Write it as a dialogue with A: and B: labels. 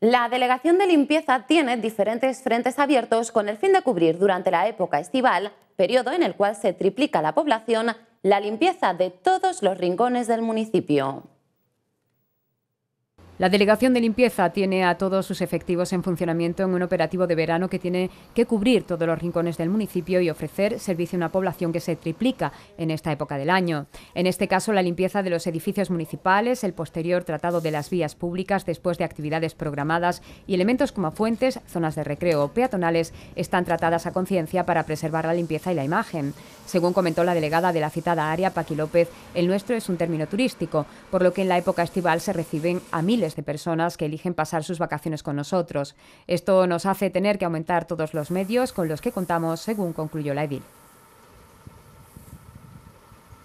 A: La Delegación de Limpieza tiene diferentes frentes abiertos con el fin de cubrir durante la época estival, periodo en el cual se triplica la población, la limpieza de todos los rincones del municipio.
B: La Delegación de Limpieza tiene a todos sus efectivos en funcionamiento en un operativo de verano que tiene que cubrir todos los rincones del municipio y ofrecer servicio a una población que se triplica en esta época del año. En este caso, la limpieza de los edificios municipales, el posterior tratado de las vías públicas después de actividades programadas y elementos como fuentes, zonas de recreo o peatonales están tratadas a conciencia para preservar la limpieza y la imagen. Según comentó la delegada de la citada área, Paqui López, el nuestro es un término turístico, por lo que en la época estival se reciben a miles de personas que eligen pasar sus vacaciones con nosotros. Esto nos hace tener que aumentar todos los medios con los que contamos, según concluyó la edil.